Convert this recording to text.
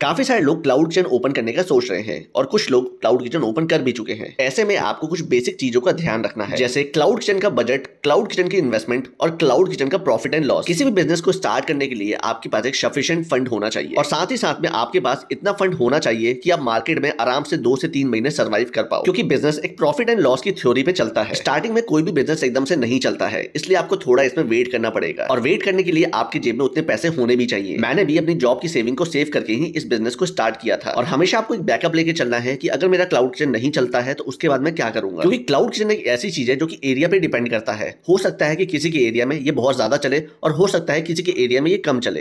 काफी सारे लोग क्लाउड किचन ओपन करने का सोच रहे हैं और कुछ लोग क्लाउड किचन ओपन कर भी चुके हैं ऐसे में आपको कुछ बेसिक चीजों का ध्यान रखना है जैसे क्लाउड किचन का बजट क्लाउड किचन की इन्वेस्टमेंट और क्लाउड किचन का प्रॉफिट एंड लॉस किसी भी बिजनेस को स्टार्ट करने के लिए आपके पास एक सफिशियंट फंड होना चाहिए और साथ ही साथ में आपके पास इतना फंड होना चाहिए की आप मार्केट में आराम से दो से तीन महीने सर्वाइव कर पाओ क्योंकि बिजनेस एक प्रॉफिट एंड लॉस की थ्योरी पे चलता है स्टार्टिंग में कोई भी बिजनेस एकदम से नहीं चलता है इसलिए आपको थोड़ा इसमें वेट करना पड़ेगा और वेट करने के लिए आपके जेब में उतने पैसे होने भी चाहिए मैंने भी अपनी जॉब की सेविंग को सेव करके ही इस बिजनेस को स्टार्ट किया था और हमेशा आपको एक बैकअप लेके चलना है कि अगर मेरा क्लाउड किचन नहीं चलता है तो उसके बाद मैं क्या करूंगा क्योंकि क्लाउड किचन एक ऐसी चीज है जो कि एरिया पे डिपेंड करता है हो सकता है कि किसी के एरिया में ये बहुत ज्यादा चले और हो सकता है किसी के एरिया में ये कम चले